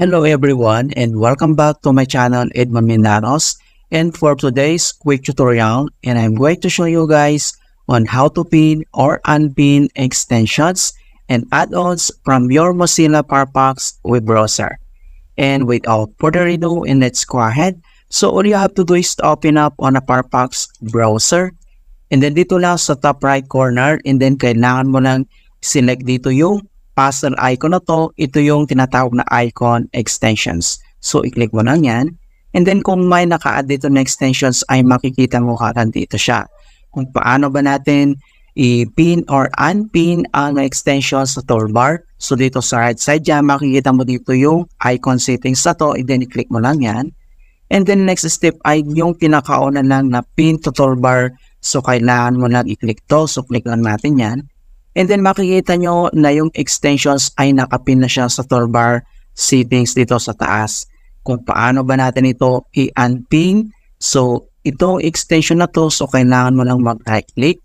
Hello everyone and welcome back to my channel Edmond Minanos and for today's quick tutorial and I'm going to show you guys on how to pin or unpin extensions and add-ons from your Mozilla Firefox web browser. And without further ado and let's go ahead. So all you have to do is to open up on a Firefox browser and then dito lang sa top right corner and then kailangan mo lang select dito yung parcel icon na to, ito yung tinatawag na icon extensions. So, i-click mo lang yan. And then, kung may naka-add dito na extensions, ay makikita mo karan dito siya. Kung paano ba natin i-pin or unpin ang extensions sa toolbar. So, dito sa right side dyan, makikita mo dito yung icon settings na to. And then, i-click mo lang yan. And then, next step ay yung pinakauna lang na pin to toolbar. So, kailangan mo lang i-click to. So, click lang natin yan. And then makikita nyo na yung extensions ay nakapin na siya sa toolbar settings dito sa taas. Kung paano ba natin ito i-unpin. So itong extension na to, so kailangan mo lang mag-right click.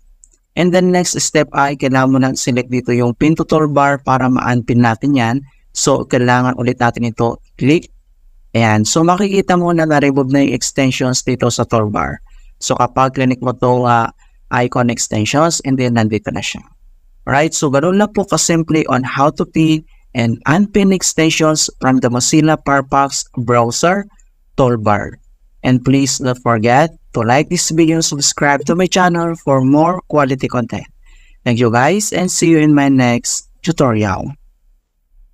And then next step ay kailangan mo lang select dito yung pin to toolbar para ma-unpin natin yan. So kailangan ulit natin ito click. Ayan. So makikita mo na na-remove na yung extensions dito sa toolbar. So kapag clinic mo itong uh, icon extensions and then nandito na siya. Right? So, ganun lang po kasimple on how to pin and unpin extensions from the Mozilla Firefox browser toolbar. And please don't forget to like this video and subscribe to my channel for more quality content. Thank you guys and see you in my next tutorial.